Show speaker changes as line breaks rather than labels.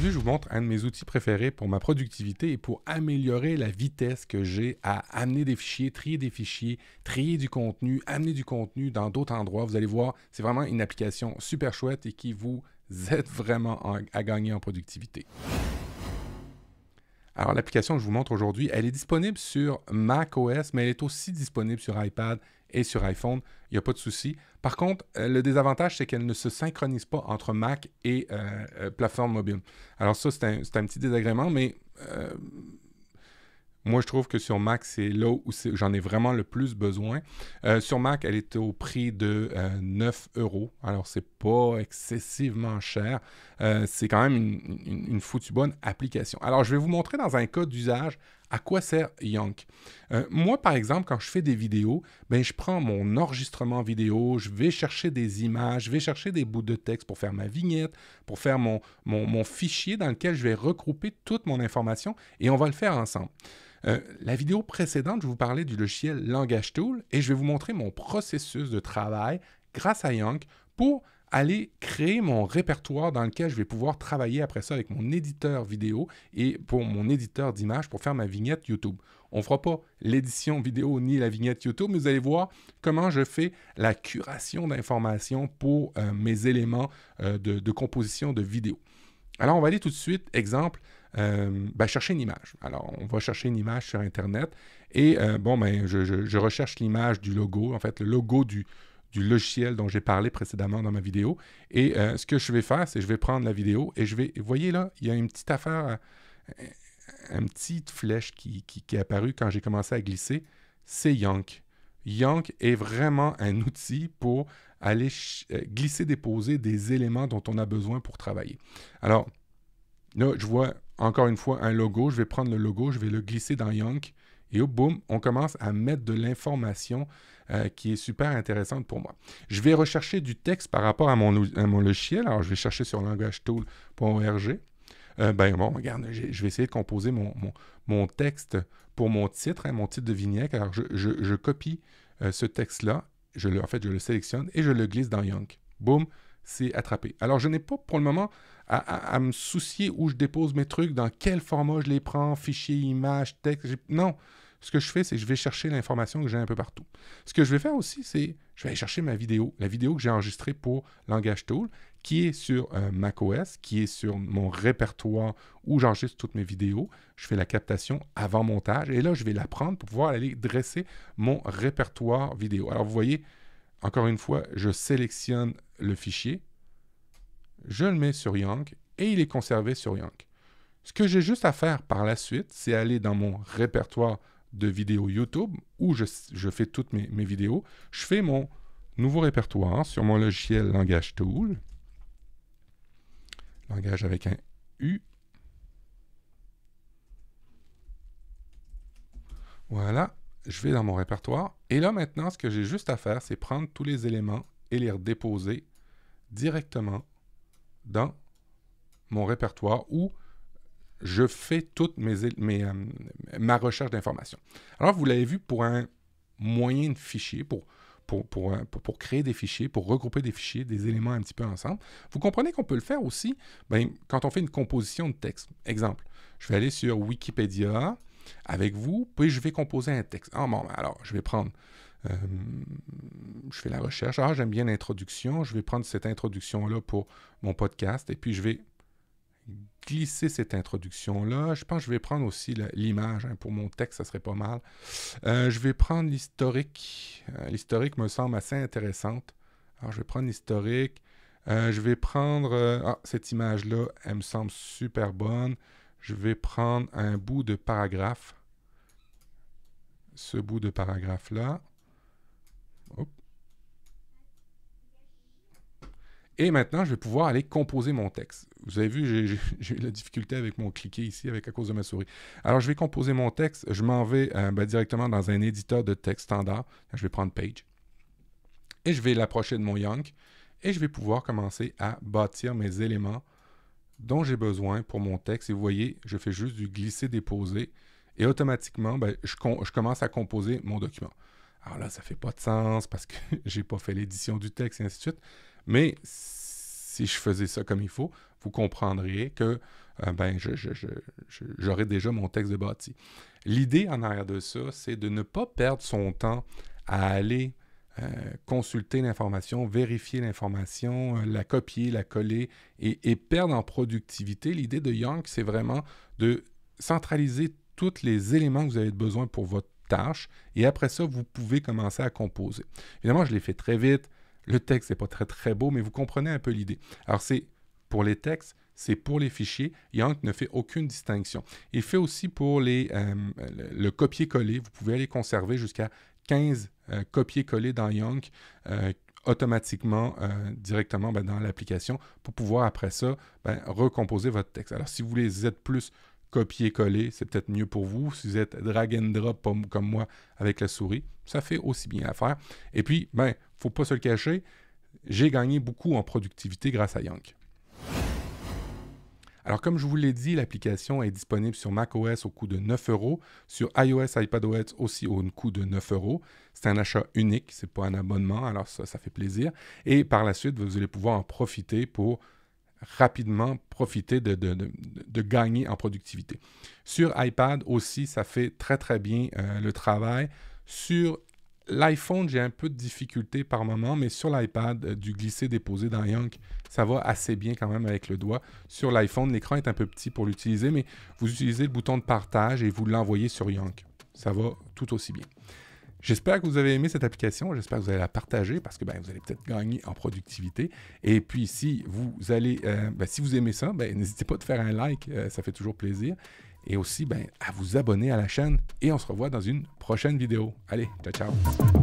Aujourd'hui, je vous montre un de mes outils préférés pour ma productivité et pour améliorer la vitesse que j'ai à amener des fichiers, trier des fichiers, trier du contenu, amener du contenu dans d'autres endroits. Vous allez voir, c'est vraiment une application super chouette et qui vous aide vraiment à gagner en productivité. Alors, l'application que je vous montre aujourd'hui, elle est disponible sur Mac OS, mais elle est aussi disponible sur iPad et sur iPhone. Il n'y a pas de souci. Par contre, euh, le désavantage, c'est qu'elle ne se synchronise pas entre Mac et euh, euh, plateforme mobile. Alors, ça, c'est un, petit désagrément, mais moi, je trouve que sur Mac, c'est là où j'en ai vraiment le plus besoin. Euh, sur Mac, elle était au prix de 9 euh, euros. Alors, c'est pas excessivement cher. Euh, c'est quand même une, une, foutue bonne application. Alors, je vais vous montrer dans un cas d'usage à quoi sert Yonk euh, Moi, par exemple, quand je fais des vidéos, ben, je prends mon enregistrement vidéo, je vais chercher des images, je vais chercher des bouts de texte pour faire ma vignette, pour faire mon, mon, fichier dans lequel je vais regrouper toute mon information et on va le faire ensemble. Euh, la vidéo précédente, je vous parlais du logiciel Langage Tool et je vais vous montrer mon processus de travail grâce à Yank pour aller créer mon répertoire dans lequel je vais pouvoir travailler après ça avec mon éditeur vidéo et pour mon éditeur d'image pour faire ma vignette YouTube. On ne fera pas l'édition vidéo ni la vignette YouTube, mais vous allez voir comment je fais la curation d'informations pour euh, mes éléments euh, de, composition de vidéo. Alors, on va aller tout de suite, exemple, euh, ben, chercher une image. Alors, on va chercher une image sur Internet et, bon, ben, je recherche l'image du logo, en fait, le logo du, du logiciel dont j'ai parlé précédemment dans ma vidéo. Et euh, ce que je vais faire, c'est je vais prendre la vidéo et je vais... Vous voyez là, il y a une petite affaire, euh, une petite flèche qui, qui, qui est apparue quand j'ai commencé à glisser. C'est Yank. Yank est vraiment un outil pour aller euh, glisser, déposer des éléments dont on a besoin pour travailler. Alors, là, je vois encore une fois un logo. Je vais prendre le logo, je vais le glisser dans Yank. Et oh, boum, on commence à mettre de l'information euh, qui est super intéressante pour moi. Je vais rechercher du texte par rapport à mon, logiciel. Alors, je vais chercher sur langagetool.org. Euh, ben bon, regarde, je vais essayer de composer mon, mon, texte pour mon titre, hein, mon titre de vignette. Alors, je, copie euh, ce texte-là. Je le, en fait, je le sélectionne et je le glisse dans Young. Boum, c'est attrapé. Alors, je n'ai pas pour le moment à, me soucier où je dépose mes trucs, dans quel format je les prends, fichier, image, texte. Non. Ce que je fais, c'est que je vais chercher l'information que j'ai un peu partout. Ce que je vais faire aussi, c'est je vais aller chercher ma vidéo, la vidéo que j'ai enregistrée pour Langage Tool, qui est sur Mac euh, macOS, qui est sur mon répertoire où j'enregistre toutes mes vidéos. Je fais la captation avant montage et là, je vais la prendre pour pouvoir aller dresser mon répertoire vidéo. Alors, vous voyez, encore une fois, je sélectionne le fichier, je le mets sur Yank et il est conservé sur Yank. Ce que j'ai juste à faire par la suite, c'est aller dans mon répertoire de vidéos YouTube où je, fais toutes mes, mes, vidéos. Je fais mon nouveau répertoire sur mon logiciel Langage Tool. Langage avec un U. Voilà, je vais dans mon répertoire. Et là maintenant, ce que j'ai juste à faire, c'est prendre tous les éléments et les redéposer directement dans mon répertoire où je fais toute mes, mes, euh, ma recherche d'informations. Alors, vous l'avez vu, pour un moyen de fichier, pour pour, pour, créer des fichiers, pour regrouper des fichiers, des éléments un petit peu ensemble, vous comprenez qu'on peut le faire aussi ben, quand on fait une composition de texte. Exemple, je vais aller sur Wikipédia avec vous, puis je vais composer un texte. Ah, bon, ben, alors, je vais prendre euh, je fais la recherche. Ah, j'aime bien l'introduction. Je vais prendre cette introduction-là pour mon podcast. Et puis, je vais glisser cette introduction-là. Je pense que je vais prendre aussi l'image. Hein. pour mon texte, ça serait pas mal. Euh, je vais prendre l'historique. Euh, l'historique me semble assez intéressante. Alors, je vais prendre l'historique. Euh, je vais prendre... ah, cette image-là, elle me semble super bonne. Je vais prendre un bout de paragraphe. Ce bout de paragraphe-là. Et maintenant, je vais pouvoir aller composer mon texte. Vous avez vu, j'ai eu la difficulté avec mon cliquet ici, avec à cause de ma souris. Alors, je vais composer mon texte. Je m'en vais euh, ben, directement dans un éditeur de texte standard. Je vais prendre Page. Et je vais l'approcher de mon Yank. Et je vais pouvoir commencer à bâtir mes éléments dont j'ai besoin pour mon texte. Et vous voyez, je fais juste du glisser-déposer. Et automatiquement, ben, je, commence à composer mon document. Alors là, ça ne fait pas de sens parce que je n'ai pas fait l'édition du texte et ainsi de suite. Mais si je faisais ça comme il faut, vous comprendriez que euh, ben, j'aurais déjà mon texte de bâti. L'idée en arrière de ça, c'est de ne pas perdre son temps à aller euh, consulter l'information, vérifier l'information, euh, la copier, la coller et, et perdre en productivité. L'idée de Young, c'est vraiment de centraliser tous les éléments que vous avez besoin pour votre tâche et après ça, vous pouvez commencer à composer. Évidemment, je l'ai fait très vite, le texte n'est pas très très beau, mais vous comprenez un peu l'idée. Alors c'est pour les textes, c'est pour les fichiers. Yank ne fait aucune distinction. Il fait aussi pour les, euh, le copier-coller. Vous pouvez aller conserver jusqu'à 15 euh, copier-coller dans Yank euh, automatiquement, directement ben, dans l'application pour pouvoir après ça ben, recomposer votre texte. Alors si vous voulez être plus copier-coller, c'est peut-être mieux pour vous. Si vous êtes drag and drop comme moi avec la souris, ça fait aussi bien à faire. Et puis, ben, faut pas se le cacher, j'ai gagné beaucoup en productivité grâce à Yank. Alors, comme je vous l'ai dit, l'application est disponible sur macOS au coût de 9 euros, sur iOS, iPadOS aussi au coût de 9 euros. C'est un achat unique, ce n'est pas un abonnement, alors ça, ça fait plaisir. Et par la suite, vous allez pouvoir en profiter pour rapidement profiter de, gagner en productivité. Sur iPad aussi, ça fait très très bien euh, le travail. Sur l'iPhone, j'ai un peu de difficulté par moment, mais sur l'iPad, euh, du glisser-déposer dans Yank, ça va assez bien quand même avec le doigt. Sur l'iPhone, l'écran est un peu petit pour l'utiliser, mais vous utilisez le bouton de partage et vous l'envoyez sur Yank. Ça va tout aussi bien. J'espère que vous avez aimé cette application, j'espère que vous allez la partager parce que ben, vous allez peut-être gagner en productivité. Et puis si vous allez, euh, ben, si vous aimez ça, ben, n'hésitez pas à faire un like, euh, ça fait toujours plaisir. Et aussi à vous abonner à la chaîne et on se revoit dans une prochaine vidéo. Allez, ciao ciao